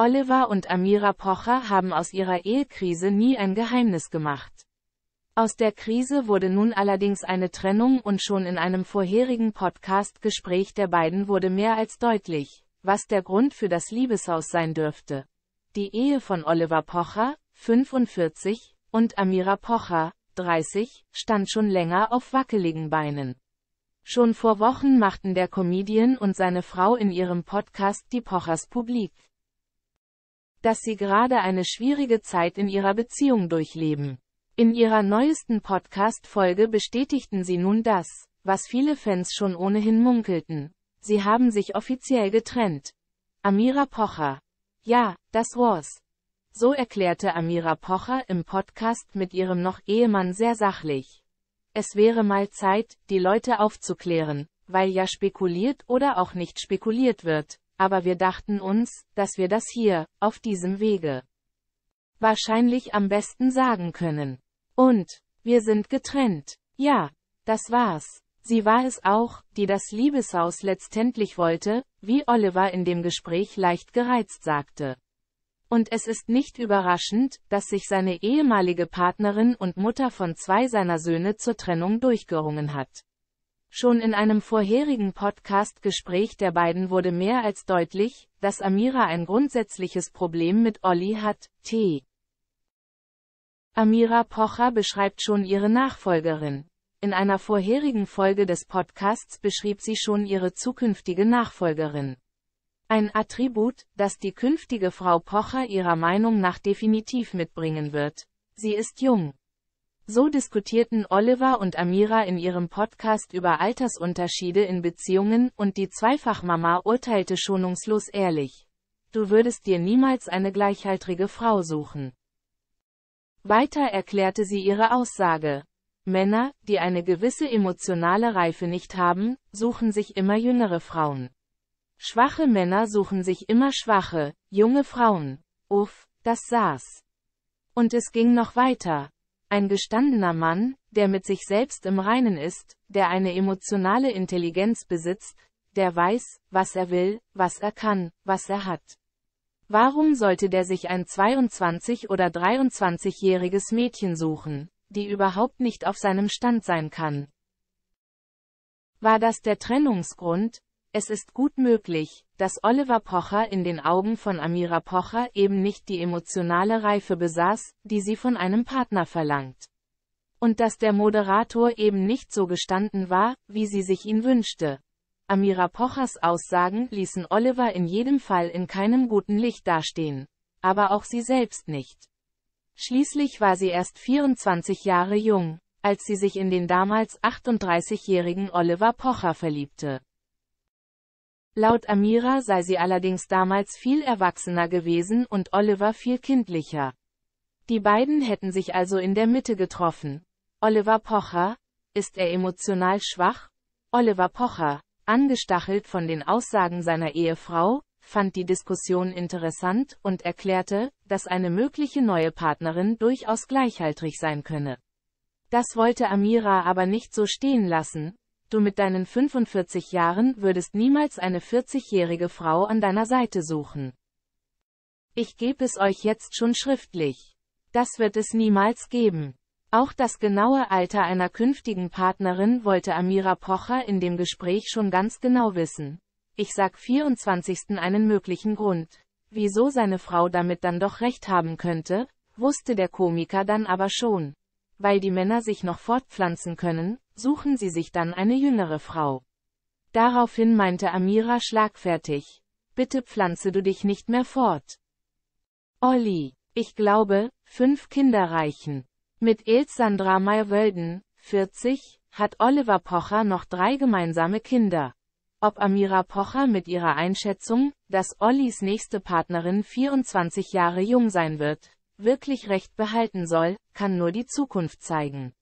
Oliver und Amira Pocher haben aus ihrer Ehekrise nie ein Geheimnis gemacht. Aus der Krise wurde nun allerdings eine Trennung und schon in einem vorherigen Podcast-Gespräch der beiden wurde mehr als deutlich, was der Grund für das Liebeshaus sein dürfte. Die Ehe von Oliver Pocher, 45, und Amira Pocher, 30, stand schon länger auf wackeligen Beinen. Schon vor Wochen machten der Comedian und seine Frau in ihrem Podcast die Pochers publik dass sie gerade eine schwierige Zeit in ihrer Beziehung durchleben. In ihrer neuesten Podcast-Folge bestätigten sie nun das, was viele Fans schon ohnehin munkelten. Sie haben sich offiziell getrennt. Amira Pocher. Ja, das war's. So erklärte Amira Pocher im Podcast mit ihrem noch Ehemann sehr sachlich. Es wäre mal Zeit, die Leute aufzuklären, weil ja spekuliert oder auch nicht spekuliert wird aber wir dachten uns, dass wir das hier, auf diesem Wege, wahrscheinlich am besten sagen können. Und, wir sind getrennt. Ja, das war's. Sie war es auch, die das Liebeshaus letztendlich wollte, wie Oliver in dem Gespräch leicht gereizt sagte. Und es ist nicht überraschend, dass sich seine ehemalige Partnerin und Mutter von zwei seiner Söhne zur Trennung durchgerungen hat. Schon in einem vorherigen Podcast-Gespräch der beiden wurde mehr als deutlich, dass Amira ein grundsätzliches Problem mit Olli hat, T. Amira Pocher beschreibt schon ihre Nachfolgerin. In einer vorherigen Folge des Podcasts beschrieb sie schon ihre zukünftige Nachfolgerin. Ein Attribut, das die künftige Frau Pocher ihrer Meinung nach definitiv mitbringen wird. Sie ist jung. So diskutierten Oliver und Amira in ihrem Podcast über Altersunterschiede in Beziehungen und die Zweifachmama urteilte schonungslos ehrlich. Du würdest dir niemals eine gleichaltrige Frau suchen. Weiter erklärte sie ihre Aussage. Männer, die eine gewisse emotionale Reife nicht haben, suchen sich immer jüngere Frauen. Schwache Männer suchen sich immer schwache, junge Frauen. Uff, das saß. Und es ging noch weiter. Ein gestandener Mann, der mit sich selbst im Reinen ist, der eine emotionale Intelligenz besitzt, der weiß, was er will, was er kann, was er hat. Warum sollte der sich ein 22- oder 23-jähriges Mädchen suchen, die überhaupt nicht auf seinem Stand sein kann? War das der Trennungsgrund, es ist gut möglich, dass Oliver Pocher in den Augen von Amira Pocher eben nicht die emotionale Reife besaß, die sie von einem Partner verlangt. Und dass der Moderator eben nicht so gestanden war, wie sie sich ihn wünschte. Amira Pochers Aussagen ließen Oliver in jedem Fall in keinem guten Licht dastehen. Aber auch sie selbst nicht. Schließlich war sie erst 24 Jahre jung, als sie sich in den damals 38-jährigen Oliver Pocher verliebte. Laut Amira sei sie allerdings damals viel erwachsener gewesen und Oliver viel kindlicher. Die beiden hätten sich also in der Mitte getroffen. Oliver Pocher, ist er emotional schwach? Oliver Pocher, angestachelt von den Aussagen seiner Ehefrau, fand die Diskussion interessant und erklärte, dass eine mögliche neue Partnerin durchaus gleichaltrig sein könne. Das wollte Amira aber nicht so stehen lassen, du mit deinen 45 Jahren würdest niemals eine 40-jährige Frau an deiner Seite suchen. Ich gebe es euch jetzt schon schriftlich. Das wird es niemals geben. Auch das genaue Alter einer künftigen Partnerin wollte Amira Pocher in dem Gespräch schon ganz genau wissen. Ich sag 24. einen möglichen Grund. Wieso seine Frau damit dann doch recht haben könnte, wusste der Komiker dann aber schon. Weil die Männer sich noch fortpflanzen können, Suchen Sie sich dann eine jüngere Frau. Daraufhin meinte Amira schlagfertig. Bitte pflanze du dich nicht mehr fort. Olli, ich glaube, fünf Kinder reichen. Mit Els Sandra Meyer-Wölden, 40, hat Oliver Pocher noch drei gemeinsame Kinder. Ob Amira Pocher mit ihrer Einschätzung, dass Ollis nächste Partnerin 24 Jahre jung sein wird, wirklich recht behalten soll, kann nur die Zukunft zeigen.